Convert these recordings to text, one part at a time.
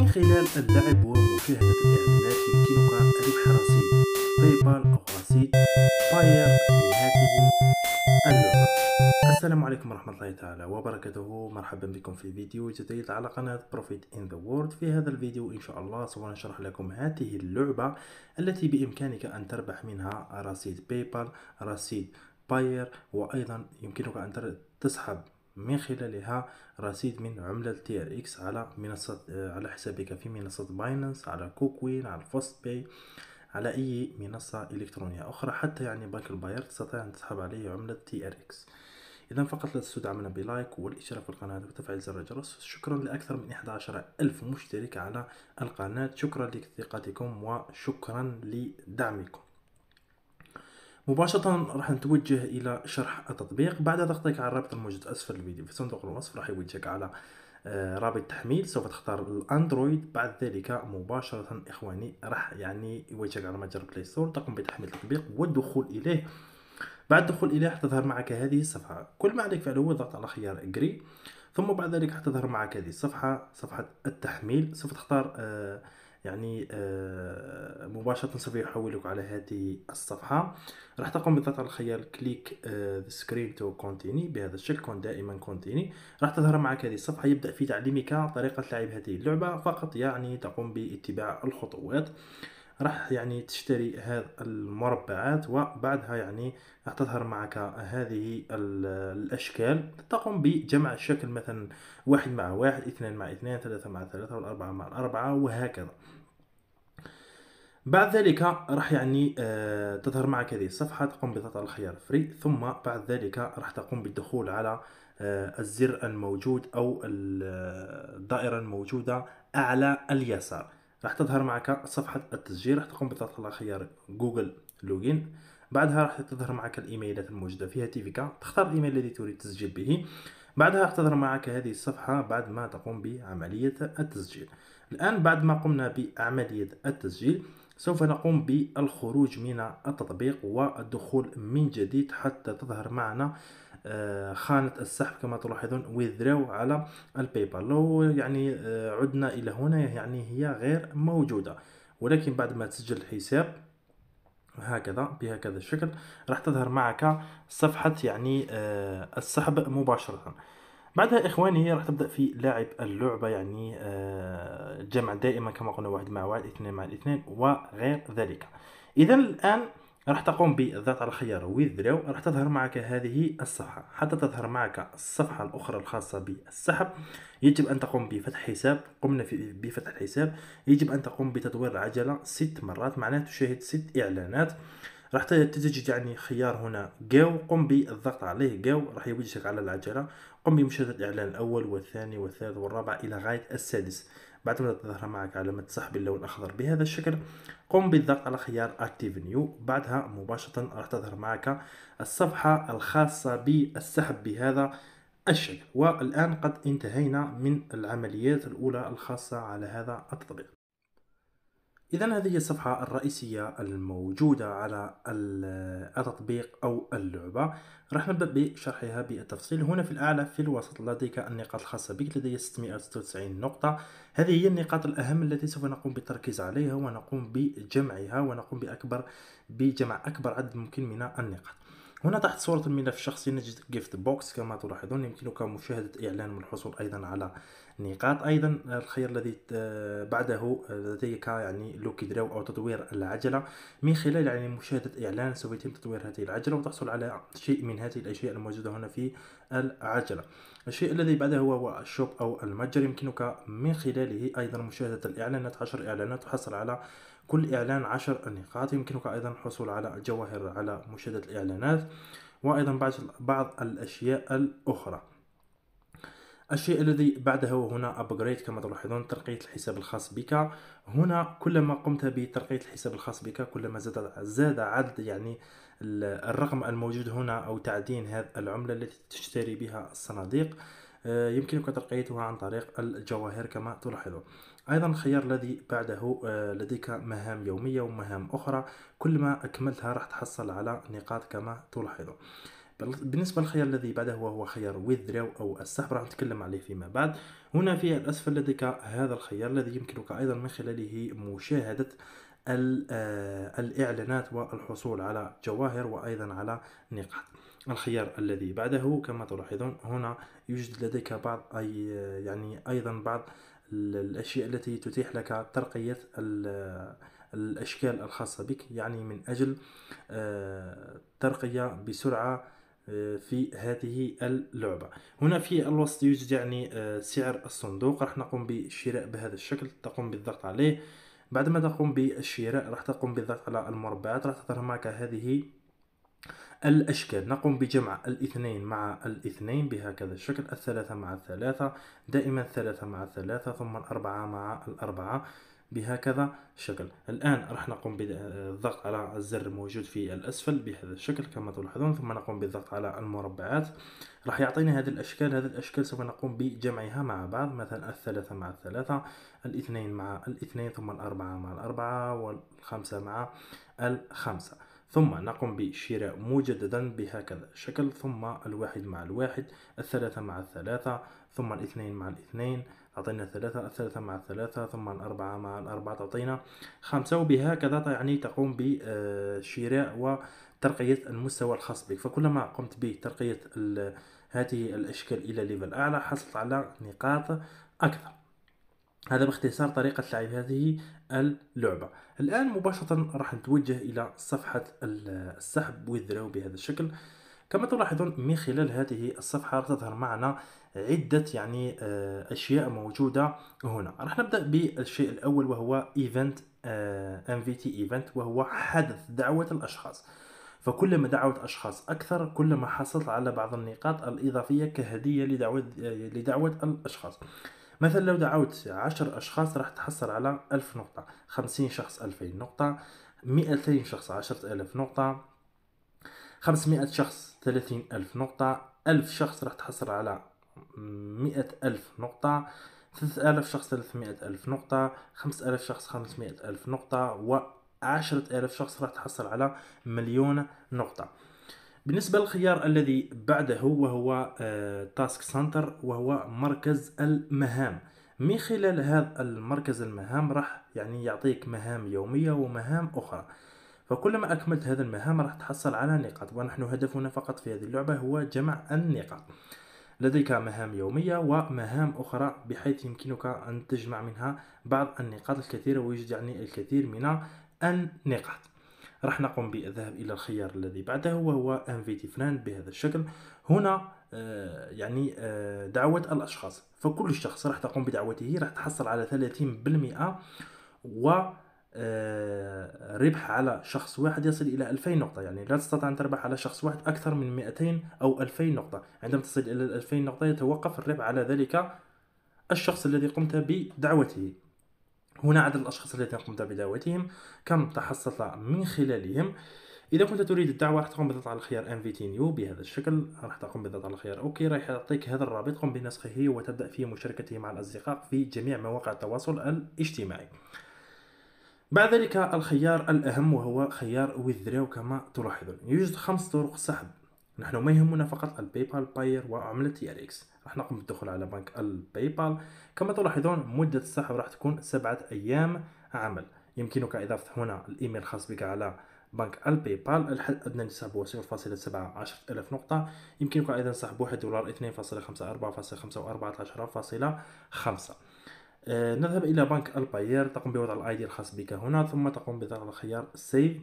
من خلال اللعب ومشاهدة الإعلانات يمكنك ربح رصيد بايبال أو رصيد باير من اللعبة السلام عليكم ورحمة الله تعالى وبركاته مرحبا بكم في فيديو جديد على قناة بروفيت إن ذا وورد في هذا الفيديو إن شاء الله سوف نشرح لكم هذه اللعبة التي بإمكانك أن تربح منها رصيد بايبال رصيد باير وأيضا يمكنك أن تسحب من خلالها رصيد من عملة تي ار اكس على منصة آه، على حسابك في منصة باينانس على كوكوين على فوست باي على اي منصة الكترونية اخرى حتى يعني بنك الباير تستطيع ان تسحب عليه عملة تي ار اكس اذا فقط لا تنسوا دعمنا بلايك والاشتراك في القناة وتفعيل زر الجرس شكرا لاكثر من 11 الف مشترك على القناة شكرا لثقتكم وشكرا لدعمكم مباشرة راح نتوجه إلى شرح التطبيق بعد ضغطك على الرابط الموجود أسفل الفيديو في صندوق الوصف راح يوجهك على آه، رابط تحميل سوف تختار الاندرويد بعد ذلك مباشرة إخواني راح يعني يوجهك على متجر بلاي ستور تقوم بتحميل التطبيق والدخول إليه بعد الدخول إليه راح تظهر معك هذه الصفحة كل ما عليك فعله هو الضغط على خيار أجري ثم بعد ذلك راح تظهر معك هذه الصفحة صفحة التحميل سوف تختار آه يعني آه، مباشرة سوف يحولك على هذه الصفحة راح تقوم بالضغط على الخيار كليك ذا سكرين تو كونتيني بهذا الشكل كون دائما كونتيني راح تظهر معك هذه الصفحة يبدأ في تعليمك طريقة لعب هذه اللعبة فقط يعني تقوم باتباع الخطوات راح يعني تشتري هذه المربعات وبعدها يعني راح تظهر معك هذه الاشكال تقوم بجمع الشكل مثلا واحد مع واحد اثنين مع اثنين ثلاثة مع ثلاثة والأربعة مع الأربعة وهكذا بعد ذلك راح يعني آه تظهر معك هذه الصفحة تقوم بضغط الخيار فري ثم بعد ذلك راح تقوم بالدخول على آه الزر الموجود أو آه، الدائرة الموجودة أعلى اليسار راح تظهر معك صفحة التسجيل راح تقوم بضغط على خيار جوجل لوجين بعدها راح تظهر معك الايميلات الموجودة فيها تيفيكا تختار الايميل الذي تريد التسجيل به بعدها راح تظهر معك هذه الصفحة بعد ما تقوم بعملية التسجيل الآن بعد ما قمنا بعملية التسجيل سوف نقوم بالخروج من التطبيق والدخول من جديد حتى تظهر معنا آه، خانة السحب كما تلاحظون ويذراو على البيبر لو يعني آه، عدنا إلى هنا يعني هي غير موجودة ولكن بعد ما تسجل الحساب هكذا بهكذا الشكل راح تظهر معك صفحة يعني آه، السحب مباشرة بعدها اخواني راح تبدا في لعب اللعبه يعني جمع دائما كما قلنا واحد مع واحد اثنين مع اثنين وغير ذلك اذا الان راح تقوم بالضغط على خيار ويذراو راح تظهر معك هذه الصفحة حتى تظهر معك الصفحة الأخرى الخاصة بالسحب يجب أن تقوم بفتح حساب قمنا بفتح الحساب يجب أن تقوم بتدوير العجلة ست مرات معناه تشاهد ست إعلانات راح تجد يعني خيار هنا جو قم بالضغط عليه جو راح يوجهك على العجلة قم بمشاهدة الإعلان الأول والثاني والثالث والرابع إلى غاية السادس بعد ما تظهر معك علامة سحب اللون الأخضر بهذا الشكل قم بالضغط على خيار Active New بعدها مباشرة راح تظهر معك الصفحة الخاصة بالسحب بهذا الشكل والآن قد انتهينا من العمليات الأولى الخاصة على هذا التطبيق إذا هذه هي الصفحة الرئيسية الموجودة على التطبيق أو اللعبة راح نبدأ بشرحها بالتفصيل هنا في الأعلى في الوسط لديك النقاط الخاصة بك لدي 696 نقطة هذه هي النقاط الأهم التي سوف نقوم بالتركيز عليها ونقوم بجمعها ونقوم بأكبر بجمع أكبر عدد ممكن من النقاط هنا تحت صورة الملف الشخصي نجد جيفت بوكس كما تلاحظون يمكنك مشاهدة إعلان والحصول أيضا على نقاط أيضا الخيار الذي بعده لديك يعني لوكي دراو أو تطوير العجلة من خلال يعني مشاهدة إعلان سوف يتم تطوير هذه العجلة وتحصل على شيء من هذه الأشياء الموجودة هنا في العجلة الشيء الذي بعده هو الشوب أو المتجر يمكنك من خلاله أيضا مشاهدة الإعلانات عشر إعلانات تحصل على كل إعلان عشر نقاط يمكنك أيضا الحصول على جواهر على مشاهدة الإعلانات وأيضا بعض بعض الأشياء الأخرى الشيء الذي بعدها هو هنا ابجريد كما تلاحظون ترقية الحساب الخاص بك هنا كلما قمت بترقية الحساب الخاص بك كلما زاد زاد عدد يعني الرقم الموجود هنا او تعدين هذه العملة التي تشتري بها الصناديق آه، يمكنك ترقيتها عن طريق الجواهر كما تلاحظون ايضا الخيار الذي بعده آه، لديك مهام يوميه ومهام اخرى كلما اكملتها راح تحصل على نقاط كما تلاحظون بالنسبه للخيار الذي بعده وهو خيار ويذرو او السحب راح نتكلم عليه فيما بعد هنا في الاسفل لديك هذا الخيار الذي يمكنك ايضا من خلاله مشاهده آه، الاعلانات والحصول على جواهر وايضا على نقاط الخيار الذي بعده كما تلاحظون هنا يوجد لديك بعض أي يعني أيضا بعض الأشياء التي تتيح لك ترقية الأشكال الخاصة بك يعني من أجل آه، ترقية بسرعة آه، في هذه اللعبة هنا في الوسط يوجد يعني آه، سعر الصندوق راح نقوم بالشراء بهذا الشكل تقوم بالضغط عليه بعد ما تقوم بالشراء راح تقوم بالضغط على المربعات راح تظهر معك هذه الأشكال نقوم بجمع الاثنين مع الاثنين بهكذا الشكل الثلاثة مع الثلاثة دائما الثلاثة مع الثلاثة ثم الأربعة مع الأربعة بهكذا الشكل الآن راح نقوم بالضغط على الزر الموجود في الأسفل بهذا الشكل كما تلاحظون ثم نقوم بالضغط على المربعات راح يعطينا هذه الأشكال هذه الأشكال سوف نقوم بجمعها مع بعض مثلا الثلاثة مع الثلاثة الاثنين مع الاثنين ثم الأربعة مع الأربعة والخمسة مع الخمسة ثم نقوم بشراء مجددا بهكذا شكل ثم الواحد مع الواحد الثلاثة مع الثلاثة ثم الاثنين مع الاثنين أعطينا ثلاثة الثلاثة مع الثلاثة ثم الأربعة مع الأربعة تعطينا خمسة وبهكذا يعني تقوم بشراء وترقية المستوى الخاص بك فكلما قمت بترقية هذه الأشكال إلى ليفل أعلى حصلت على نقاط أكثر هذا باختصار طريقة لعب هذه اللعبة الآن مباشرة راح نتوجه إلى صفحة السحب والذراو بهذا الشكل كما تلاحظون من خلال هذه الصفحة راح تظهر معنا عدة يعني آه، أشياء موجودة هنا راح نبدأ بالشيء الأول وهو ايفنت ام في تي ايفنت وهو حدث دعوة الأشخاص فكلما دعوت أشخاص أكثر كلما حصلت على بعض النقاط الإضافية كهدية لدعوة آه، لدعوة الأشخاص مثلا لو دعوت عشر أشخاص راح تحصل على ألف نقطة خمسين شخص ألفين نقطة مئتين شخص عشرة ألف نقطة خمسمائة شخص ثلاثين ألف نقطة ألف شخص راح تحصل على مئة ألف نقطة ثلاثة ألاف شخص ثلاثمائة ألف نقطة خمس ألاف شخص خمسمائة ألف نقطة وعشرة ألاف شخص راح تحصل على مليون نقطة بالنسبة للخيار الذي بعده وهو تاسك آه، سنتر وهو مركز المهام من خلال هذا المركز المهام راح يعني يعطيك مهام يومية ومهام أخرى فكلما أكملت هذا المهام راح تحصل على نقاط ونحن هدفنا فقط في هذه اللعبة هو جمع النقاط لديك مهام يومية ومهام أخرى بحيث يمكنك أن تجمع منها بعض النقاط الكثيرة ويوجد يعني الكثير من النقاط راح نقوم بالذهاب الى الخيار الذي بعده وهو انفيتي فلاند بهذا الشكل هنا آه، يعني آه، دعوة الاشخاص فكل شخص راح تقوم بدعوته راح تحصل على 30% و آه، ربح على شخص واحد يصل إلى 2000 نقطة يعني لا تستطيع أن تربح على شخص واحد أكثر من 200 أو 2000 نقطة عندما تصل إلى 2000 نقطة يتوقف الربح على ذلك الشخص الذي قمت بدعوته هنا عدد الأشخاص الذين قمت بدعوتهم كم تحصلت من خلالهم اذا كنت تريد الدعوه راح تقوم بالضغط على الخيار ام في تي نيو بهذا الشكل راح تقوم بالضغط على الخيار اوكي راح يعطيك هذا الرابط قم بنسخه وتبدا في مشاركته مع الاصدقاء في جميع مواقع التواصل الاجتماعي بعد ذلك الخيار الأهم وهو خيار ويذراو كما تلاحظون يوجد خمس طرق سحب نحن ما يهمنا فقط الباي بال باير وعملة تي ار اكس راح نقوم بالدخول على بنك الباي بال كما تلاحظون مدة السحب راح تكون سبعة ايام عمل يمكنك اضافة هنا الايميل الخاص بك على بنك الباي بال الحد الادنى للسحب هو 0.7 10000 نقطة يمكنك ايضا سحب 1 دولار 2.54.5 4.5 آه، نذهب الى بنك الباير تقوم بوضع الاي دي الخاص بك هنا ثم تقوم بضغط خيار سيف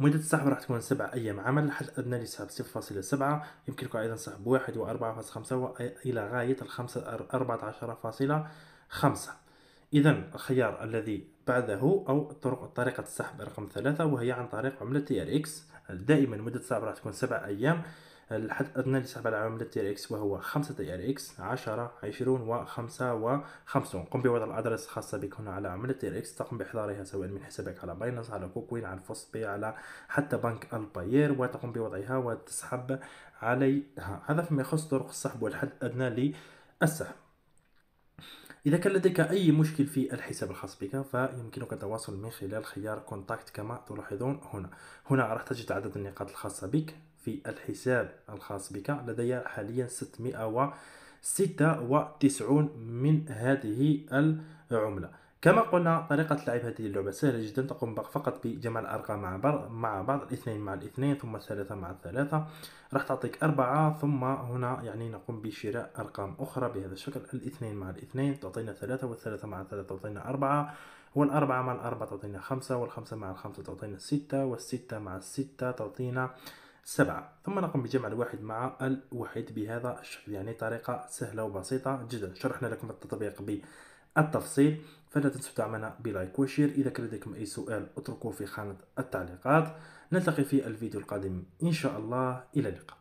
مدة السحب راح تكون سبع أيام عمل الحد الأدنى لسحب 0.7 يمكنكم أيضا سحب واحد و4.5 إلى غاية الخمسة 14.5 إذا الخيار الذي بعده أو طرق طريقة السحب رقم ثلاثة وهي عن طريق عملة تي ار اكس دائما مدة السحب راح تكون سبعة أيام الحد الأدنى لسحب على عملة تي إكس وهو خمسة تي إكس عشرة عشرون و وخمسون و قم بوضع الأدرس الخاصة بك هنا على عملة تي إكس تقوم بإحضارها سواء من حسابك على باينانس على كوكوين على فوسبي على حتى بنك الباير وتقوم بوضعها وتسحب عليها هذا فيما يخص طرق السحب والحد الأدنى للسحب إذا كان لديك أي مشكل في الحساب الخاص بك فيمكنك التواصل من خلال خيار كونتاكت كما تلاحظون هنا هنا راح تجد عدد النقاط الخاصة بك في الحساب الخاص بك لدي حاليا 696 من هذه العملة كما قلنا طريقة لعب هذه اللعبة سهلة جدا تقوم فقط بجمع الأرقام مع بعض مع بعض الاثنين مع الاثنين ثم الثلاثة مع الثلاثة راح تعطيك أربعة ثم هنا يعني نقوم بشراء أرقام أخرى بهذا الشكل الاثنين مع الاثنين تعطينا ثلاثة والثلاثة مع الثلاثة تعطينا أربعة والأربعة مع الأربعة تعطينا خمسة والخمسة مع الخمسة تعطينا ستة والستة مع الستة تعطينا سبعة ثم نقوم بجمع الواحد مع الوحيد بهذا الشكل يعني طريقة سهلة وبسيطة جدا شرحنا لكم التطبيق بالتفصيل فلا تنسوا دعمنا بلايك وشير إذا كان لديكم أي سؤال اتركوه في خانة التعليقات نلتقي في الفيديو القادم إن شاء الله إلى اللقاء